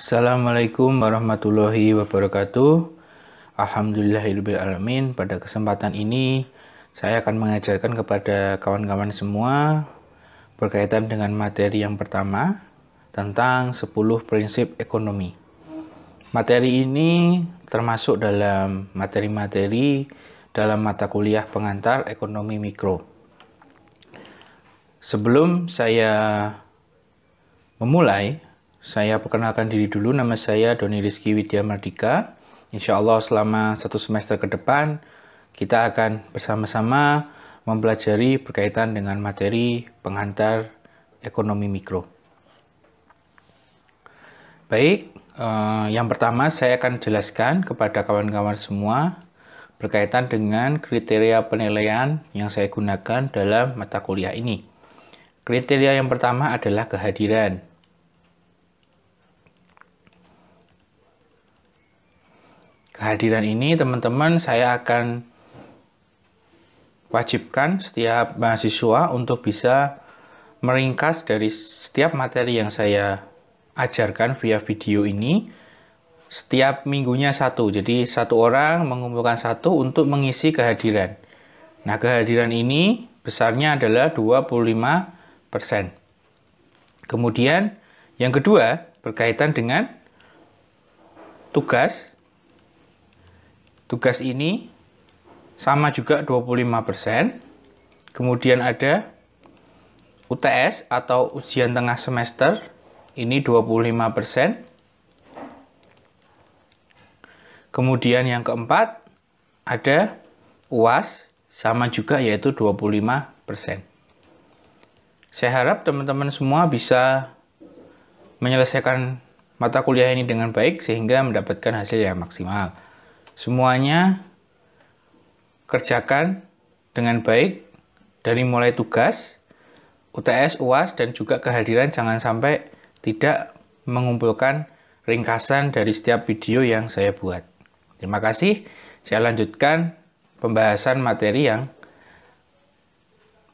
Assalamualaikum warahmatullahi wabarakatuh. Alhamdulillahirobbilalamin. Pada kesempatan ini saya akan mengajarkan kepada kawan-kawan semua berkaitan dengan materi yang pertama tentang 10 prinsip ekonomi. Materi ini termasuk dalam materi-materi dalam mata kuliah pengantar ekonomi mikro. Sebelum saya memulai, saya perkenalkan diri dulu, nama saya Doni Rizky Widya Mardika. Insya Allah selama satu semester ke depan, kita akan bersama-sama mempelajari berkaitan dengan materi pengantar ekonomi mikro. Baik, eh, yang pertama saya akan jelaskan kepada kawan-kawan semua berkaitan dengan kriteria penilaian yang saya gunakan dalam mata kuliah ini. Kriteria yang pertama adalah kehadiran. kehadiran ini teman-teman saya akan wajibkan setiap mahasiswa untuk bisa meringkas dari setiap materi yang saya ajarkan via video ini setiap minggunya satu jadi satu orang mengumpulkan satu untuk mengisi kehadiran nah kehadiran ini besarnya adalah 25% kemudian yang kedua berkaitan dengan tugas Tugas ini sama juga 25%. Kemudian ada UTS atau ujian tengah semester ini 25%. Kemudian yang keempat ada UAS sama juga yaitu 25%. Saya harap teman-teman semua bisa menyelesaikan mata kuliah ini dengan baik sehingga mendapatkan hasil yang maksimal. Semuanya kerjakan dengan baik dari mulai tugas, UTS, UAS, dan juga kehadiran jangan sampai tidak mengumpulkan ringkasan dari setiap video yang saya buat. Terima kasih. Saya lanjutkan pembahasan materi yang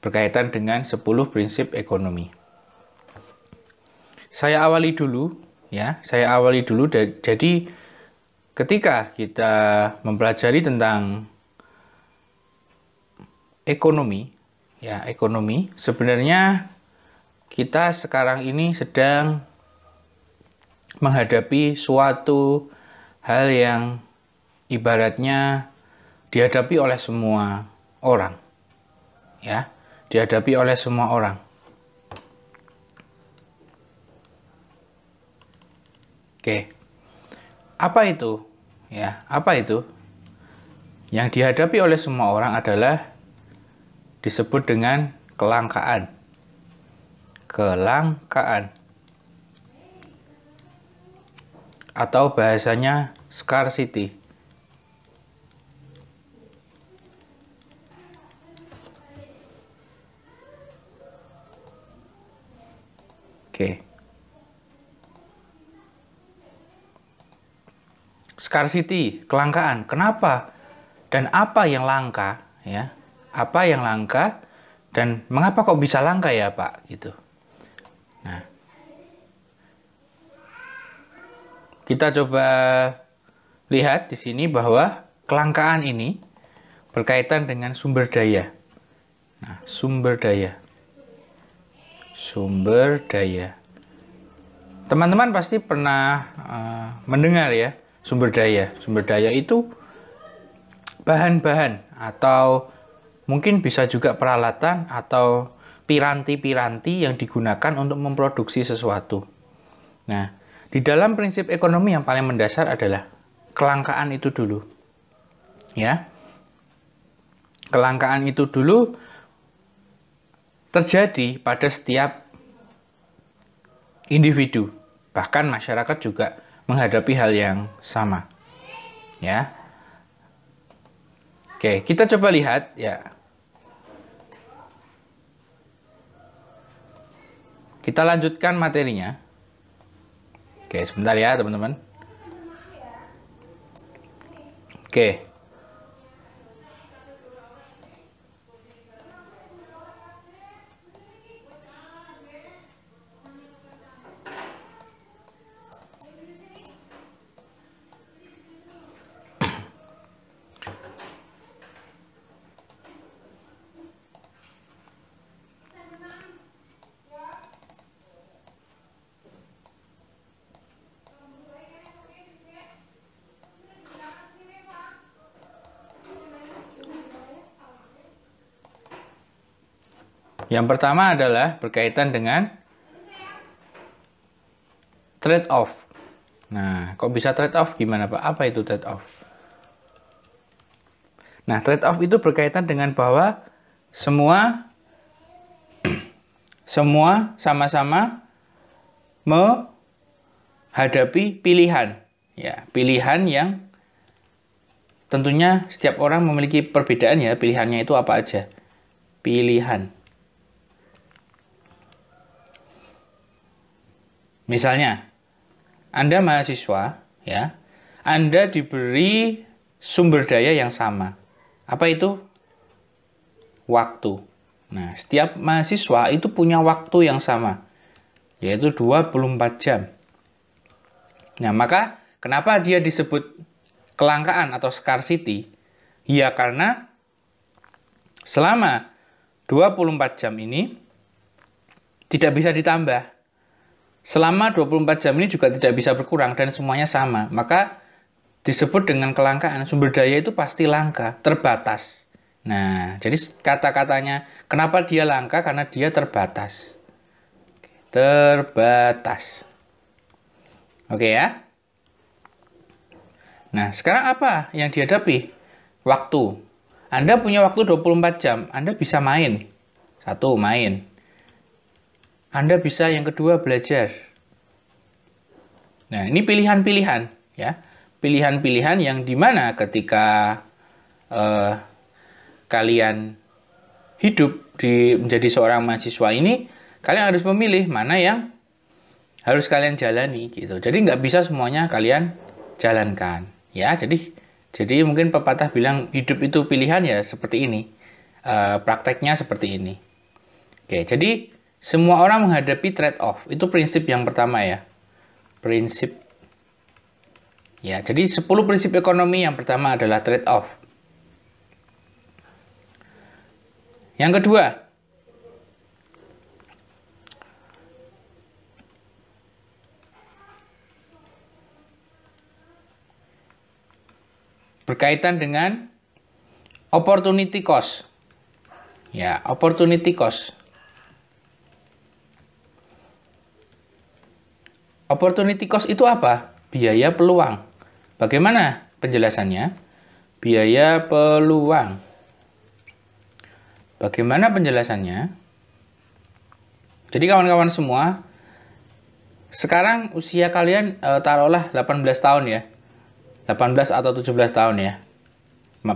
berkaitan dengan 10 prinsip ekonomi. Saya awali dulu ya, saya awali dulu jadi ketika kita mempelajari tentang ekonomi, ya ekonomi, sebenarnya kita sekarang ini sedang menghadapi suatu hal yang ibaratnya dihadapi oleh semua orang. Ya, dihadapi oleh semua orang. Oke. Okay apa itu? Ya, apa itu? Yang dihadapi oleh semua orang adalah disebut dengan kelangkaan. Kelangkaan. Atau bahasanya scarcity. Oke. Okay. scarcity, kelangkaan. Kenapa? Dan apa yang langka, ya? Apa yang langka dan mengapa kok bisa langka ya, Pak? gitu. Nah. Kita coba lihat di sini bahwa kelangkaan ini berkaitan dengan sumber daya. Nah, sumber daya. Sumber daya. Teman-teman pasti pernah uh, mendengar ya sumber daya. Sumber daya itu bahan-bahan atau mungkin bisa juga peralatan atau piranti-piranti yang digunakan untuk memproduksi sesuatu. Nah, di dalam prinsip ekonomi yang paling mendasar adalah kelangkaan itu dulu. Ya. Kelangkaan itu dulu terjadi pada setiap individu, bahkan masyarakat juga menghadapi hal yang sama. Ya. Oke, kita coba lihat ya. Kita lanjutkan materinya. Oke, sebentar ya, teman-teman. Oke. Yang pertama adalah berkaitan dengan trade off. Nah, kok bisa trade off? Gimana Pak? Apa itu trade off? Nah, trade off itu berkaitan dengan bahwa semua semua sama-sama menghadapi pilihan, ya, pilihan yang tentunya setiap orang memiliki perbedaan ya, pilihannya itu apa aja. Pilihan. Misalnya, Anda mahasiswa, ya, Anda diberi sumber daya yang sama. Apa itu? Waktu. Nah, setiap mahasiswa itu punya waktu yang sama, yaitu 24 jam. Nah, maka kenapa dia disebut kelangkaan atau scarcity? Ya, karena selama 24 jam ini tidak bisa ditambah selama 24 jam ini juga tidak bisa berkurang dan semuanya sama. Maka disebut dengan kelangkaan. Sumber daya itu pasti langka, terbatas. Nah, jadi kata-katanya kenapa dia langka? Karena dia terbatas. Terbatas. Oke ya. Nah, sekarang apa yang dihadapi? Waktu. Anda punya waktu 24 jam, Anda bisa main. Satu, main. Anda bisa yang kedua belajar. Nah, ini pilihan-pilihan ya. Pilihan-pilihan yang dimana ketika eh, kalian hidup di menjadi seorang mahasiswa ini, kalian harus memilih mana yang harus kalian jalani gitu. Jadi nggak bisa semuanya kalian jalankan ya. Jadi jadi mungkin pepatah bilang hidup itu pilihan ya seperti ini. E, prakteknya seperti ini. Oke, jadi semua orang menghadapi trade-off. Itu prinsip yang pertama ya. Prinsip. Ya, jadi 10 prinsip ekonomi yang pertama adalah trade-off. Yang kedua, berkaitan dengan opportunity cost. Ya, opportunity cost. Opportunity cost itu apa? Biaya peluang. Bagaimana penjelasannya? Biaya peluang. Bagaimana penjelasannya? Jadi kawan-kawan semua, sekarang usia kalian e, taruhlah 18 tahun ya. 18 atau 17 tahun ya.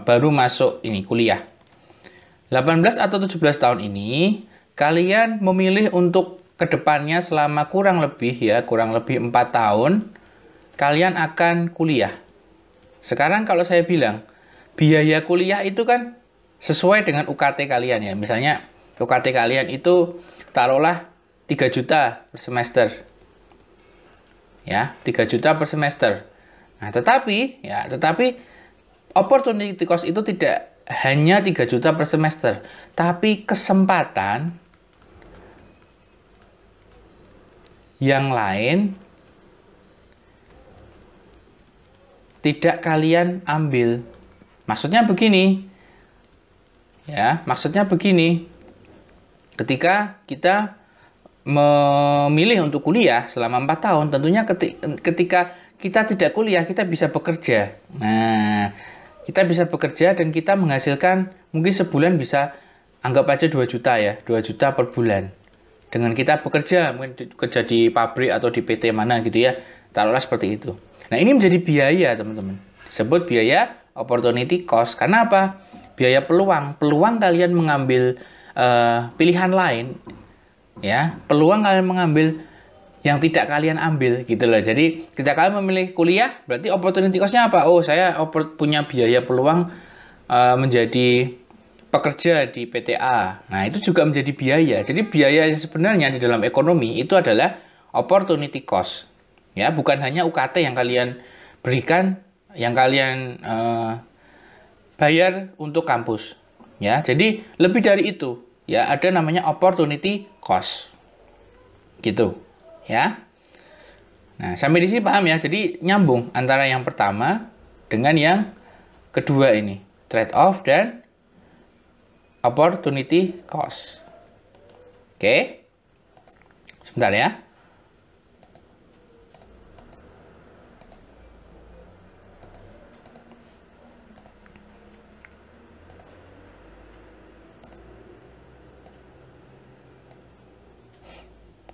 Baru masuk ini kuliah. 18 atau 17 tahun ini kalian memilih untuk kedepannya selama kurang lebih ya, kurang lebih empat tahun, kalian akan kuliah. Sekarang kalau saya bilang, biaya kuliah itu kan sesuai dengan UKT kalian ya. Misalnya UKT kalian itu taruhlah 3 juta per semester. Ya, 3 juta per semester. Nah, tetapi ya, tetapi opportunity cost itu tidak hanya 3 juta per semester, tapi kesempatan yang lain tidak kalian ambil. Maksudnya begini. Ya, maksudnya begini. Ketika kita memilih untuk kuliah selama 4 tahun, tentunya ketika kita tidak kuliah, kita bisa bekerja. Nah, kita bisa bekerja dan kita menghasilkan mungkin sebulan bisa anggap aja 2 juta ya, 2 juta per bulan dengan kita bekerja mungkin kerja di pabrik atau di PT mana gitu ya taruhlah seperti itu nah ini menjadi biaya teman-teman disebut biaya opportunity cost karena apa biaya peluang peluang kalian mengambil uh, pilihan lain ya peluang kalian mengambil yang tidak kalian ambil gitu loh jadi kita kalian memilih kuliah berarti opportunity costnya apa oh saya punya biaya peluang uh, menjadi pekerja di PTA. Nah, itu juga menjadi biaya. Jadi biaya sebenarnya di dalam ekonomi itu adalah opportunity cost. Ya, bukan hanya UKT yang kalian berikan, yang kalian eh, bayar untuk kampus. Ya, jadi lebih dari itu, ya ada namanya opportunity cost. Gitu. Ya. Nah, sampai di sini paham ya. Jadi nyambung antara yang pertama dengan yang kedua ini, trade off dan opportunity cost. Oke. Okay. Sebentar ya.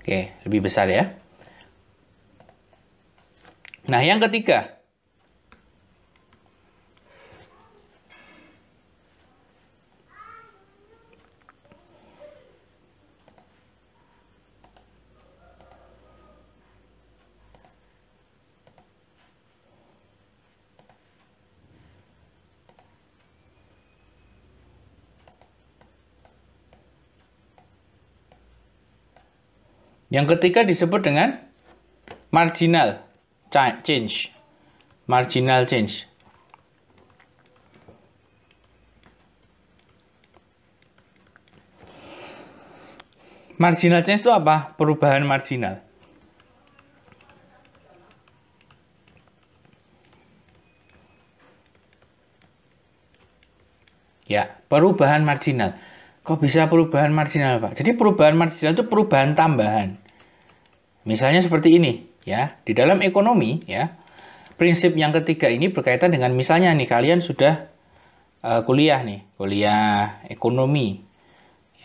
Oke, okay, lebih besar ya. Nah, yang ketiga, Yang ketiga disebut dengan marginal change. Marginal change. Marginal change itu apa? Perubahan marginal. Ya, perubahan marginal. Kok bisa perubahan marginal, Pak? Jadi perubahan marginal itu perubahan tambahan. Misalnya seperti ini, ya. Di dalam ekonomi, ya. Prinsip yang ketiga ini berkaitan dengan misalnya nih kalian sudah uh, kuliah nih, kuliah ekonomi.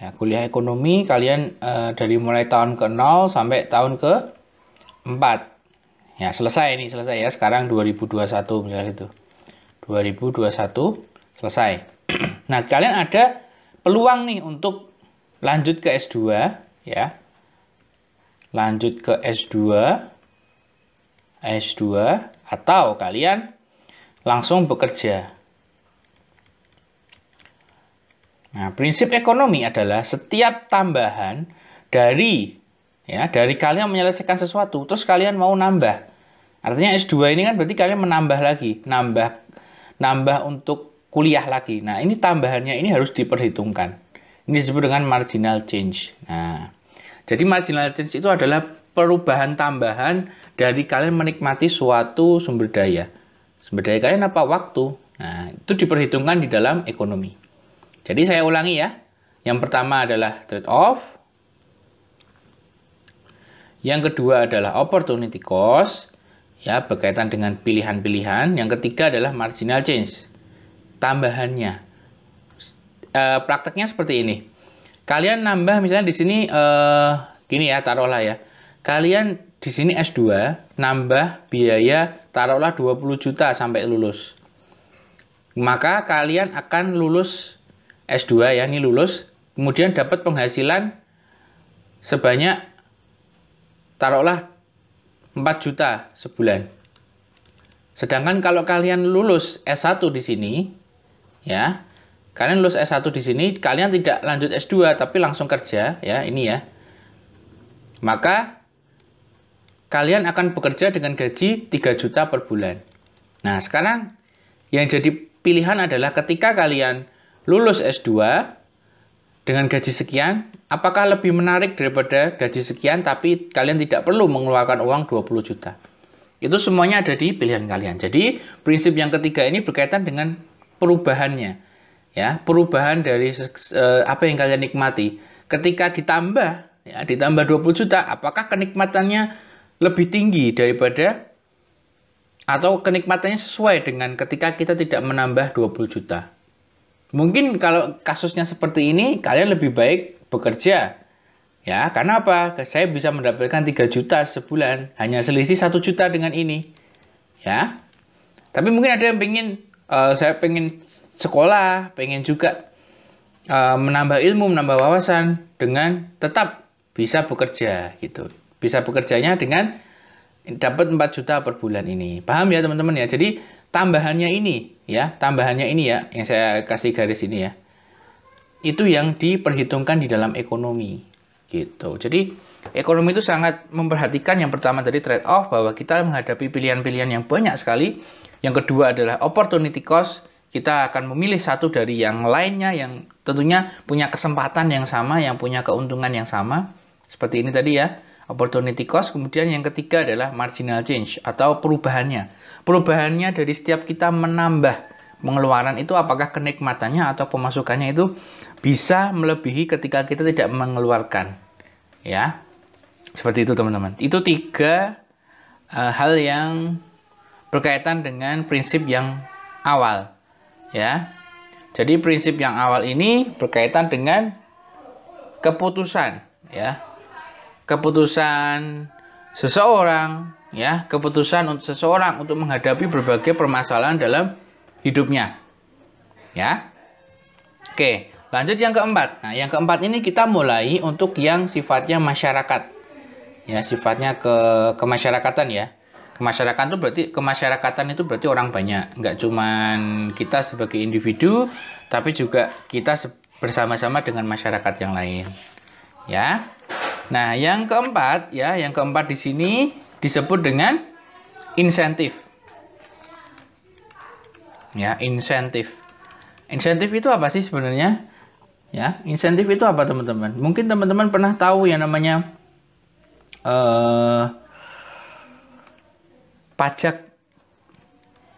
Ya, kuliah ekonomi kalian uh, dari mulai tahun ke-0 sampai tahun ke-4. Ya, selesai nih, selesai ya. Sekarang 2021 misalnya itu. 2021 selesai. nah, kalian ada peluang nih untuk lanjut ke S2 ya lanjut ke S2, S2, atau kalian langsung bekerja. Nah, prinsip ekonomi adalah setiap tambahan dari ya dari kalian menyelesaikan sesuatu terus kalian mau nambah. Artinya S2 ini kan berarti kalian menambah lagi, nambah nambah untuk kuliah lagi. Nah, ini tambahannya ini harus diperhitungkan. Ini disebut dengan marginal change. Nah, jadi marginal change itu adalah perubahan tambahan dari kalian menikmati suatu sumber daya. Sumber daya kalian apa? Waktu. Nah, itu diperhitungkan di dalam ekonomi. Jadi saya ulangi ya. Yang pertama adalah trade off. Yang kedua adalah opportunity cost ya berkaitan dengan pilihan-pilihan. Yang ketiga adalah marginal change. Tambahannya. E, prakteknya seperti ini. Kalian nambah misalnya di sini eh, gini ya, taruhlah ya. Kalian di sini S2 nambah biaya taruhlah 20 juta sampai lulus. Maka kalian akan lulus S2 ya, ini lulus, kemudian dapat penghasilan sebanyak taruhlah 4 juta sebulan. Sedangkan kalau kalian lulus S1 di sini ya, Kalian lulus S1 di sini, kalian tidak lanjut S2 tapi langsung kerja ya, ini ya. Maka kalian akan bekerja dengan gaji 3 juta per bulan. Nah, sekarang yang jadi pilihan adalah ketika kalian lulus S2 dengan gaji sekian, apakah lebih menarik daripada gaji sekian tapi kalian tidak perlu mengeluarkan uang 20 juta? Itu semuanya ada di pilihan kalian. Jadi, prinsip yang ketiga ini berkaitan dengan perubahannya ya perubahan dari uh, apa yang kalian nikmati ketika ditambah ya ditambah 20 juta apakah kenikmatannya lebih tinggi daripada atau kenikmatannya sesuai dengan ketika kita tidak menambah 20 juta mungkin kalau kasusnya seperti ini kalian lebih baik bekerja ya karena apa saya bisa mendapatkan 3 juta sebulan hanya selisih satu juta dengan ini ya tapi mungkin ada yang pengen uh, eh, saya pengen sekolah, pengen juga uh, menambah ilmu, menambah wawasan dengan tetap bisa bekerja gitu. Bisa bekerjanya dengan dapat 4 juta per bulan ini. Paham ya teman-teman ya? Jadi tambahannya ini ya, tambahannya ini ya yang saya kasih garis ini ya. Itu yang diperhitungkan di dalam ekonomi gitu. Jadi ekonomi itu sangat memperhatikan yang pertama tadi trade off bahwa kita menghadapi pilihan-pilihan yang banyak sekali. Yang kedua adalah opportunity cost kita akan memilih satu dari yang lainnya yang tentunya punya kesempatan yang sama, yang punya keuntungan yang sama. Seperti ini tadi ya, opportunity cost. Kemudian yang ketiga adalah marginal change atau perubahannya. Perubahannya dari setiap kita menambah pengeluaran itu apakah kenikmatannya atau pemasukannya itu bisa melebihi ketika kita tidak mengeluarkan. Ya. Seperti itu teman-teman. Itu tiga uh, hal yang berkaitan dengan prinsip yang awal Ya. Jadi prinsip yang awal ini berkaitan dengan keputusan, ya. Keputusan seseorang, ya, keputusan untuk seseorang untuk menghadapi berbagai permasalahan dalam hidupnya. Ya. Oke, lanjut yang keempat. Nah, yang keempat ini kita mulai untuk yang sifatnya masyarakat. Ya, sifatnya ke kemasyarakatan ya kemasyarakatan itu berarti kemasyarakatan itu berarti orang banyak nggak cuman kita sebagai individu tapi juga kita bersama-sama dengan masyarakat yang lain ya nah yang keempat ya yang keempat di sini disebut dengan insentif ya insentif insentif itu apa sih sebenarnya ya insentif itu apa teman-teman mungkin teman-teman pernah tahu yang namanya uh, pajak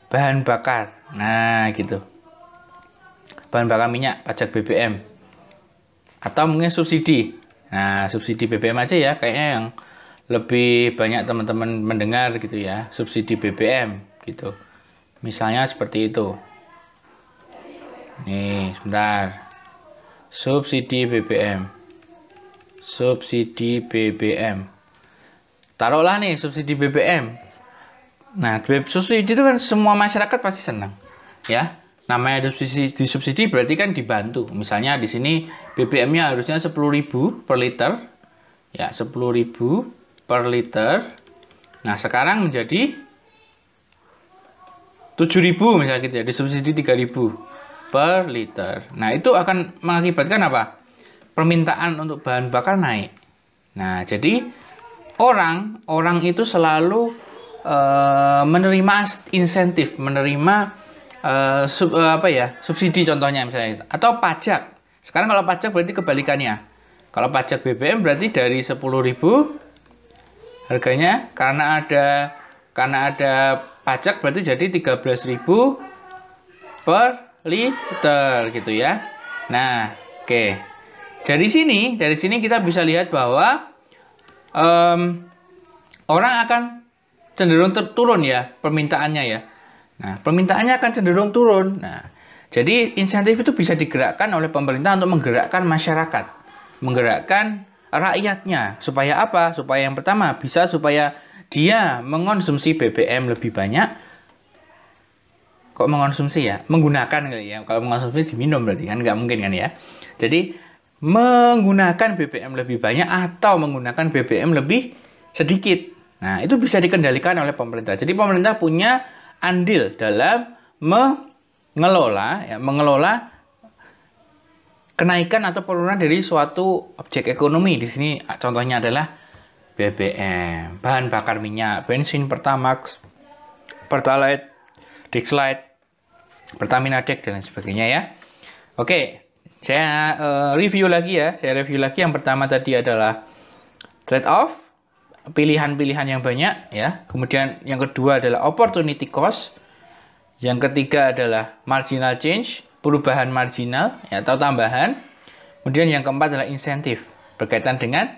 bahan bakar. Nah, gitu. Bahan bakar minyak, pajak BBM. Atau mungkin subsidi. Nah, subsidi BBM aja ya, kayaknya yang lebih banyak teman-teman mendengar gitu ya, subsidi BBM gitu. Misalnya seperti itu. Nih, sebentar. Subsidi BBM. Subsidi BBM. Taruhlah nih subsidi BBM Nah, duit subsidi itu kan semua masyarakat pasti senang, ya. Namanya disubsidi, disubsidi berarti kan dibantu. Misalnya di sini BBM-nya harusnya 10.000 per liter. Ya, 10.000 per liter. Nah, sekarang menjadi 7.000 misalnya gitu ya, disubsidi 3.000 per liter. Nah, itu akan mengakibatkan apa? Permintaan untuk bahan bakar naik. Nah, jadi orang orang itu selalu Eh, menerima insentif, menerima uh, sub, uh, apa ya subsidi contohnya misalnya atau pajak. Sekarang kalau pajak berarti kebalikannya. Kalau pajak BBM berarti dari 10.000 harganya karena ada karena ada pajak berarti jadi 13.000 per liter gitu ya. Nah, oke. Okay. Dari sini, dari sini kita bisa lihat bahwa um, orang akan cenderung turun ya permintaannya ya. Nah, permintaannya akan cenderung turun. Nah, jadi insentif itu bisa digerakkan oleh pemerintah untuk menggerakkan masyarakat, menggerakkan rakyatnya supaya apa? Supaya yang pertama bisa supaya dia mengonsumsi BBM lebih banyak. Kok mengonsumsi ya? Menggunakan kali ya. Kalau mengonsumsi diminum berarti kan nggak mungkin kan ya. Jadi menggunakan BBM lebih banyak atau menggunakan BBM lebih sedikit Nah, itu bisa dikendalikan oleh pemerintah. Jadi pemerintah punya andil dalam mengelola ya, mengelola kenaikan atau penurunan dari suatu objek ekonomi. Di sini ah, contohnya adalah BBM, bahan bakar minyak, bensin, Pertamax, Pertalite, Dixlite, Pertamina Dex dan lain sebagainya ya. Oke, saya uh, review lagi ya. Saya review lagi yang pertama tadi adalah trade off pilihan-pilihan yang banyak ya. Kemudian yang kedua adalah opportunity cost. Yang ketiga adalah marginal change, perubahan marginal ya, atau tambahan. Kemudian yang keempat adalah insentif berkaitan dengan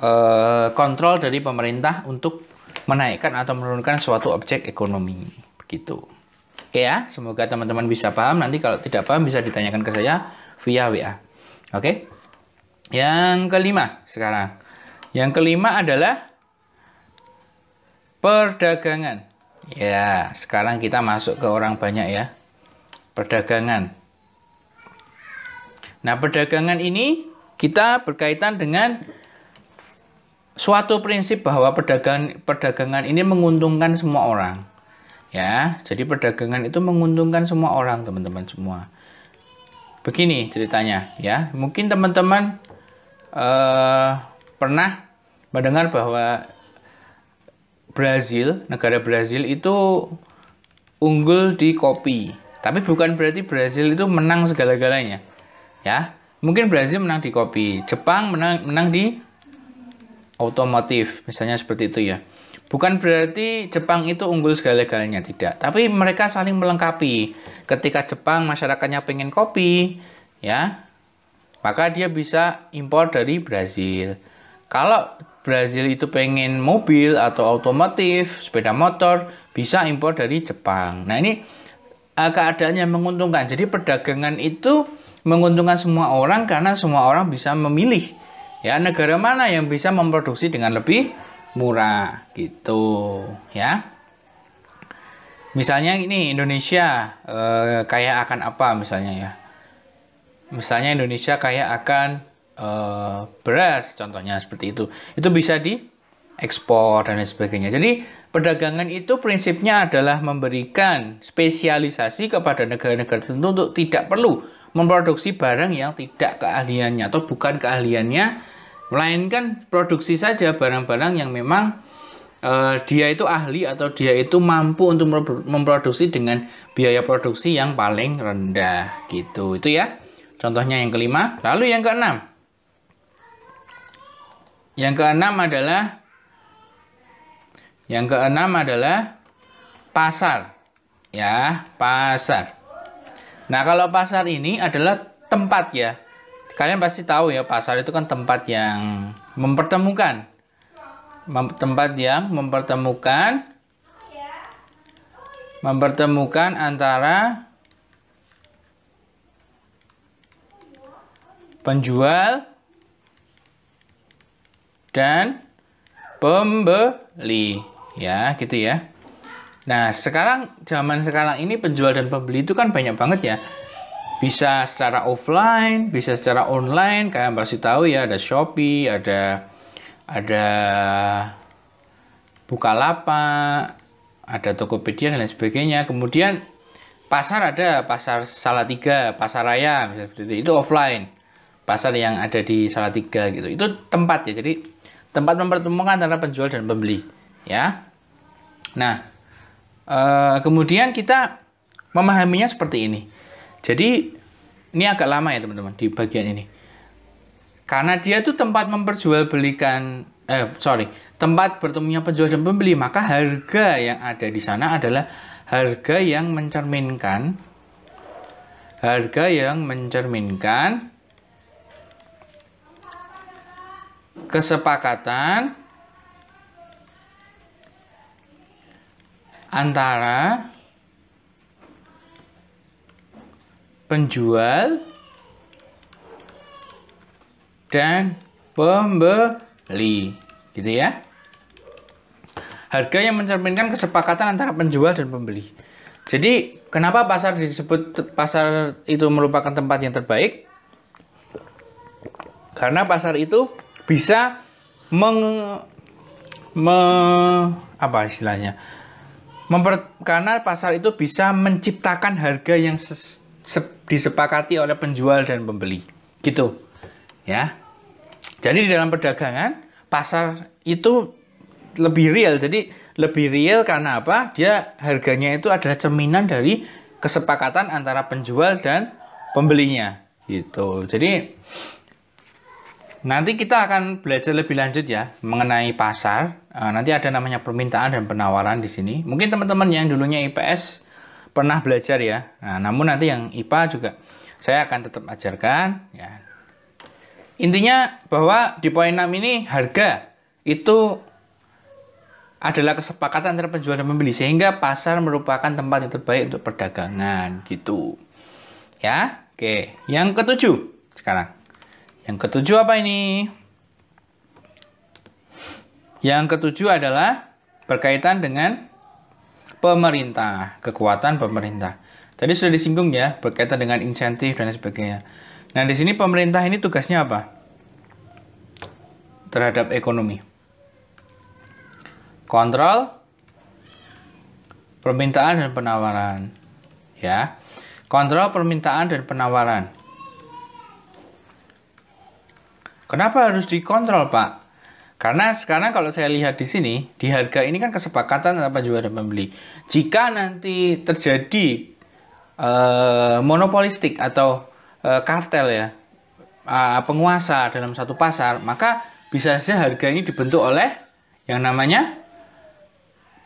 uh, kontrol dari pemerintah untuk menaikkan atau menurunkan suatu objek ekonomi. Begitu. Oke ya, semoga teman-teman bisa paham. Nanti kalau tidak paham bisa ditanyakan ke saya via WA. Oke. Yang kelima sekarang yang kelima adalah perdagangan. Ya, sekarang kita masuk ke orang banyak ya. Perdagangan. Nah, perdagangan ini kita berkaitan dengan suatu prinsip bahwa perdagangan perdagangan ini menguntungkan semua orang. Ya, jadi perdagangan itu menguntungkan semua orang, teman-teman semua. Begini ceritanya ya. Mungkin teman-teman uh, pernah mendengar bahwa Brazil, negara Brazil itu unggul di kopi. Tapi bukan berarti Brazil itu menang segala-galanya. Ya, mungkin Brazil menang di kopi, Jepang menang menang di otomotif, misalnya seperti itu ya. Bukan berarti Jepang itu unggul segala-galanya, tidak. Tapi mereka saling melengkapi. Ketika Jepang masyarakatnya pengen kopi, ya, maka dia bisa impor dari Brazil. Kalau Brazil itu pengen mobil atau otomotif, sepeda motor, bisa impor dari Jepang. Nah ini uh, keadaannya menguntungkan. Jadi perdagangan itu menguntungkan semua orang karena semua orang bisa memilih ya negara mana yang bisa memproduksi dengan lebih murah gitu ya. Misalnya ini Indonesia eh, uh, akan apa misalnya ya? Misalnya Indonesia kayak akan Eh, beras contohnya seperti itu itu bisa diekspor dan sebagainya jadi perdagangan itu prinsipnya adalah memberikan spesialisasi kepada negara-negara tertentu untuk tidak perlu memproduksi barang yang tidak keahliannya atau bukan keahliannya melainkan produksi saja barang-barang yang memang uh, dia itu ahli atau dia itu mampu untuk memproduksi dengan biaya produksi yang paling rendah gitu itu ya contohnya yang kelima lalu yang keenam yang keenam adalah yang keenam adalah pasar. Ya, pasar. Nah, kalau pasar ini adalah tempat ya. Kalian pasti tahu ya, pasar itu kan tempat yang mempertemukan. tempat yang mempertemukan mempertemukan antara penjual dan pembeli ya gitu ya nah sekarang zaman sekarang ini penjual dan pembeli itu kan banyak banget ya bisa secara offline bisa secara online kalian pasti tahu ya ada Shopee ada ada Bukalapak ada Tokopedia dan lain sebagainya kemudian pasar ada pasar Salatiga pasar raya itu offline pasar yang ada di Salatiga gitu itu tempat ya jadi tempat mempertemukan antara penjual dan pembeli ya nah e, kemudian kita memahaminya seperti ini jadi ini agak lama ya teman-teman di bagian ini karena dia itu tempat memperjualbelikan eh sorry tempat bertemunya penjual dan pembeli maka harga yang ada di sana adalah harga yang mencerminkan harga yang mencerminkan kesepakatan antara penjual dan pembeli gitu ya harga yang mencerminkan kesepakatan antara penjual dan pembeli jadi kenapa pasar disebut pasar itu merupakan tempat yang terbaik karena pasar itu bisa meng me, apa istilahnya Memper, karena pasar itu bisa menciptakan harga yang ses, se, disepakati oleh penjual dan pembeli gitu ya jadi di dalam perdagangan pasar itu lebih real jadi lebih real karena apa dia harganya itu adalah cerminan dari kesepakatan antara penjual dan pembelinya gitu jadi Nanti kita akan belajar lebih lanjut ya mengenai pasar. Eh, nanti ada namanya permintaan dan penawaran di sini. Mungkin teman-teman yang dulunya IPS pernah belajar ya. Nah, namun nanti yang IPA juga saya akan tetap ajarkan ya. Intinya bahwa di poin 6 ini harga itu adalah kesepakatan antara penjual dan pembeli sehingga pasar merupakan tempat yang terbaik untuk perdagangan gitu. Ya. Oke, yang ketujuh sekarang yang ketujuh apa ini? Yang ketujuh adalah berkaitan dengan pemerintah, kekuatan pemerintah. Tadi sudah disinggung ya, berkaitan dengan insentif dan sebagainya. Nah, di sini pemerintah ini tugasnya apa? Terhadap ekonomi. Kontrol, permintaan dan penawaran. Ya. Kontrol permintaan dan penawaran. Kenapa harus dikontrol, Pak? Karena sekarang kalau saya lihat di sini, di harga ini kan kesepakatan antara penjual dan pembeli. Jika nanti terjadi uh, monopolistik atau uh, kartel ya, uh, penguasa dalam satu pasar, maka bisa saja harga ini dibentuk oleh yang namanya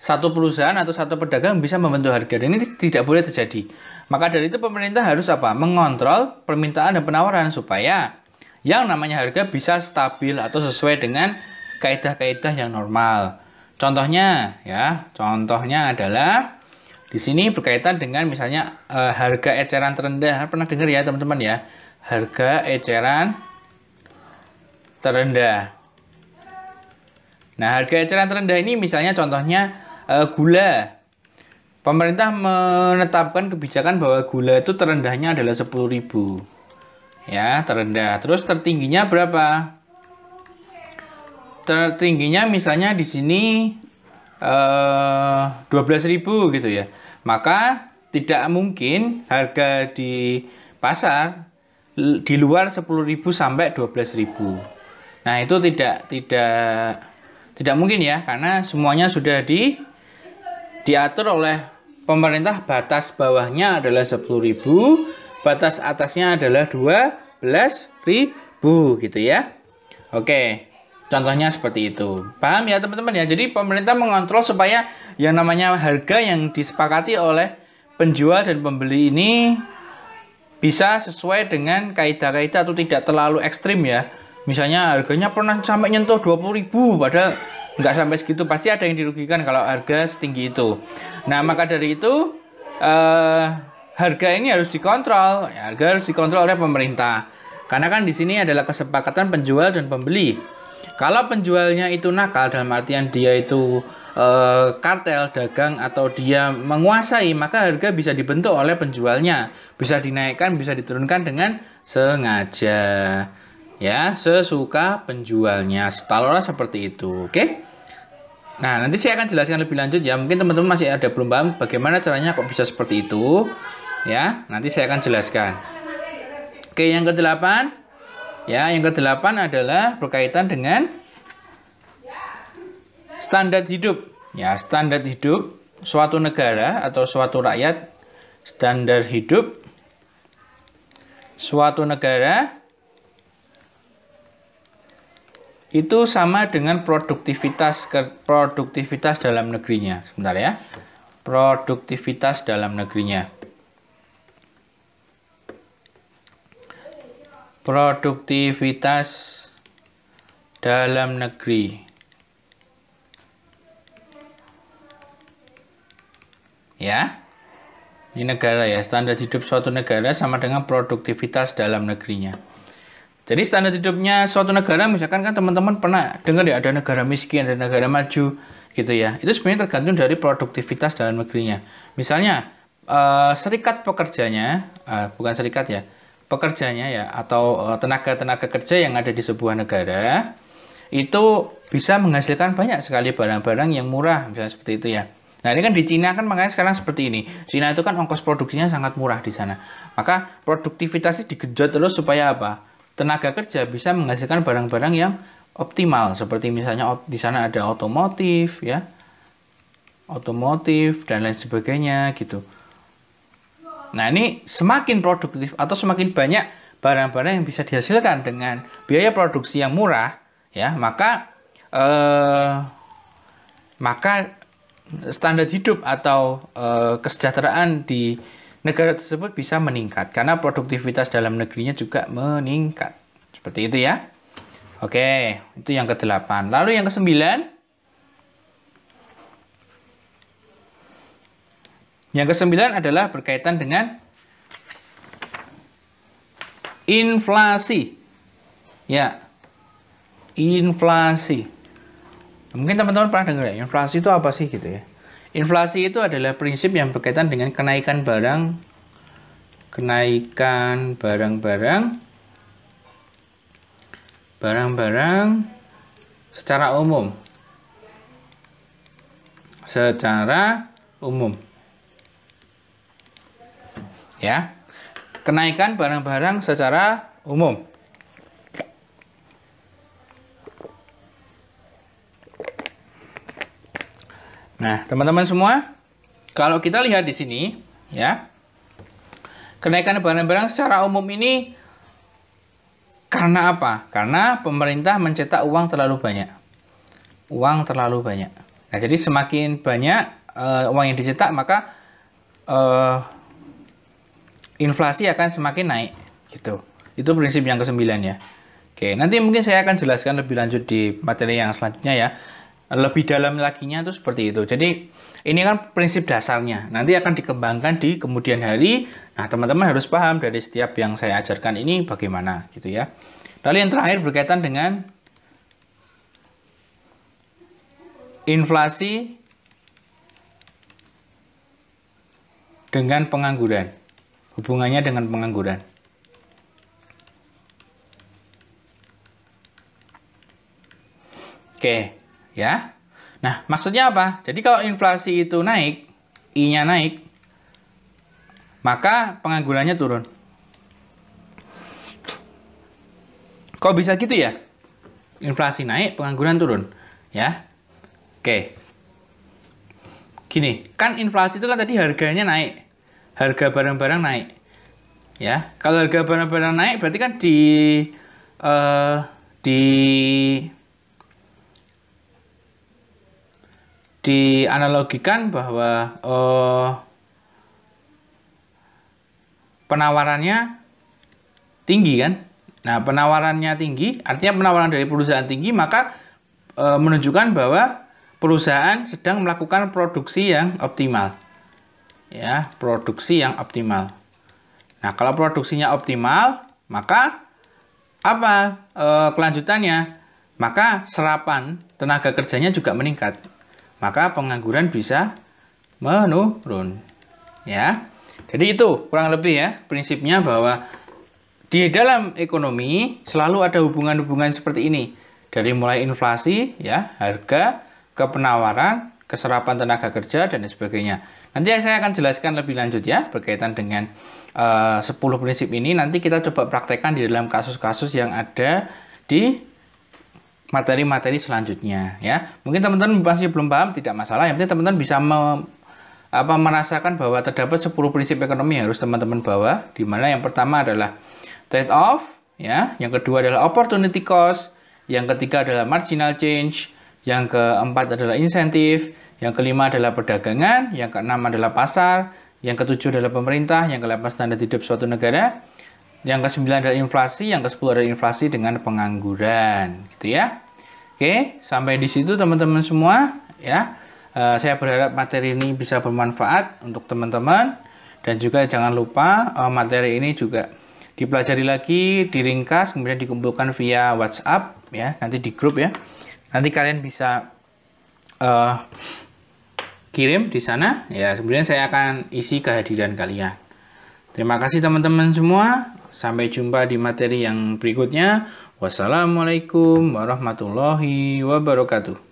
satu perusahaan atau satu pedagang bisa membentuk harga dan ini tidak boleh terjadi. Maka dari itu pemerintah harus apa? Mengontrol permintaan dan penawaran supaya yang namanya harga bisa stabil atau sesuai dengan kaidah-kaidah yang normal. Contohnya ya, contohnya adalah di sini berkaitan dengan misalnya e, harga eceran terendah. Pernah dengar ya teman-teman ya? Harga eceran terendah. Nah, harga eceran terendah ini misalnya contohnya e, gula. Pemerintah menetapkan kebijakan bahwa gula itu terendahnya adalah 10.000 ya terendah. Terus tertingginya berapa? Tertingginya misalnya di sini eh, 12.000 gitu ya. Maka tidak mungkin harga di pasar di luar 10.000 sampai 12.000. Nah, itu tidak tidak tidak mungkin ya karena semuanya sudah di diatur oleh pemerintah batas bawahnya adalah 10.000 batas atasnya adalah 12.000 gitu ya. Oke, contohnya seperti itu. Paham ya teman-teman ya? Jadi pemerintah mengontrol supaya yang namanya harga yang disepakati oleh penjual dan pembeli ini bisa sesuai dengan kaidah-kaidah atau tidak terlalu ekstrim ya. Misalnya harganya pernah sampai nyentuh 20.000 padahal nggak sampai segitu pasti ada yang dirugikan kalau harga setinggi itu. Nah maka dari itu eh, harga ini harus dikontrol, ya, harga harus dikontrol oleh pemerintah. Karena kan di sini adalah kesepakatan penjual dan pembeli. Kalau penjualnya itu nakal dalam artian dia itu e, kartel dagang atau dia menguasai, maka harga bisa dibentuk oleh penjualnya, bisa dinaikkan, bisa diturunkan dengan sengaja. Ya, sesuka penjualnya. orang seperti itu, oke? Okay? Nah, nanti saya akan jelaskan lebih lanjut ya. Mungkin teman-teman masih ada belum paham bagaimana caranya kok bisa seperti itu. Ya, nanti saya akan jelaskan. Oke, yang kedelapan. Ya, yang kedelapan adalah berkaitan dengan standar hidup. Ya, standar hidup suatu negara atau suatu rakyat standar hidup suatu negara itu sama dengan produktivitas produktivitas dalam negerinya. Sebentar ya. Produktivitas dalam negerinya. produktivitas dalam negeri. Ya. Ini negara ya, standar hidup suatu negara sama dengan produktivitas dalam negerinya. Jadi standar hidupnya suatu negara misalkan kan teman-teman pernah dengar ya ada negara miskin, ada negara maju gitu ya. Itu sebenarnya tergantung dari produktivitas dalam negerinya. Misalnya uh, serikat pekerjanya, uh, bukan serikat ya, pekerjanya ya atau eh, tenaga-tenaga kerja yang ada di sebuah negara itu bisa menghasilkan banyak sekali barang-barang yang murah misalnya seperti itu ya. Nah ini kan di Cina kan makanya sekarang seperti ini. Cina itu kan ongkos produksinya sangat murah di sana. Maka produktivitasnya digenjot terus supaya apa? Tenaga kerja bisa menghasilkan barang-barang yang optimal seperti misalnya di sana ada otomotif ya, otomotif dan lain sebagainya gitu. Nah, ini semakin produktif atau semakin banyak barang-barang yang bisa dihasilkan dengan biaya produksi yang murah, ya, maka eh, maka standar hidup atau eh, kesejahteraan di negara tersebut bisa meningkat karena produktivitas dalam negerinya juga meningkat. Seperti itu ya. Oke, itu yang ke-8. Lalu yang ke-9 Yang kesembilan adalah berkaitan dengan inflasi. Ya, inflasi. Mungkin teman-teman pernah dengar ya, inflasi itu apa sih gitu ya? Inflasi itu adalah prinsip yang berkaitan dengan kenaikan barang, kenaikan barang-barang, barang-barang secara umum. Secara umum ya kenaikan barang-barang secara umum Nah, teman-teman semua, kalau kita lihat di sini, ya, kenaikan barang-barang secara umum ini karena apa? Karena pemerintah mencetak uang terlalu banyak. Uang terlalu banyak. Nah, jadi semakin banyak uh, uang yang dicetak, maka uh, inflasi akan semakin naik gitu. Itu prinsip yang kesembilan ya. Oke, nanti mungkin saya akan jelaskan lebih lanjut di materi yang selanjutnya ya. Lebih dalam lagi nya itu seperti itu. Jadi ini kan prinsip dasarnya. Nanti akan dikembangkan di kemudian hari. Nah, teman-teman harus paham dari setiap yang saya ajarkan ini bagaimana gitu ya. Lalu yang terakhir berkaitan dengan inflasi dengan pengangguran hubungannya dengan pengangguran. Oke, ya. Nah, maksudnya apa? Jadi kalau inflasi itu naik, I-nya naik, maka penganggurannya turun. Kok bisa gitu ya? Inflasi naik, pengangguran turun, ya. Oke. Gini, kan inflasi itu kan tadi harganya naik harga barang-barang naik. Ya, kalau harga barang-barang naik berarti kan di uh, di dianalogikan bahwa uh, penawarannya tinggi kan? Nah, penawarannya tinggi, artinya penawaran dari perusahaan tinggi, maka e, menunjukkan bahwa perusahaan sedang melakukan produksi yang optimal ya produksi yang optimal. Nah, kalau produksinya optimal, maka apa e, kelanjutannya? Maka serapan tenaga kerjanya juga meningkat. Maka pengangguran bisa menurun. Ya. Jadi itu kurang lebih ya prinsipnya bahwa di dalam ekonomi selalu ada hubungan-hubungan seperti ini. Dari mulai inflasi, ya, harga, kepenawaran keserapan tenaga kerja dan sebagainya. Nanti saya akan jelaskan lebih lanjut ya berkaitan dengan eh, uh, 10 prinsip ini. Nanti kita coba praktekkan di dalam kasus-kasus yang ada di materi-materi selanjutnya ya. Mungkin teman-teman masih belum paham tidak masalah. Yang penting teman-teman bisa me apa merasakan bahwa terdapat 10 prinsip ekonomi yang harus teman-teman bawa di mana yang pertama adalah trade off ya, yang kedua adalah opportunity cost, yang ketiga adalah marginal change, yang keempat adalah insentif, yang kelima adalah perdagangan, yang keenam adalah pasar, yang ketujuh adalah pemerintah, yang ke standar hidup suatu negara, yang kesembilan adalah inflasi, yang kesepuluh adalah inflasi dengan pengangguran, gitu ya. Oke, sampai di situ teman-teman semua ya. Eh, saya berharap materi ini bisa bermanfaat untuk teman-teman dan juga jangan lupa eh, materi ini juga dipelajari lagi, diringkas, kemudian dikumpulkan via WhatsApp ya, nanti di grup ya. Nanti kalian bisa uh, kirim di sana. Ya, kemudian saya akan isi kehadiran kalian. Terima kasih teman-teman semua. Sampai jumpa di materi yang berikutnya. Wassalamualaikum warahmatullahi wabarakatuh.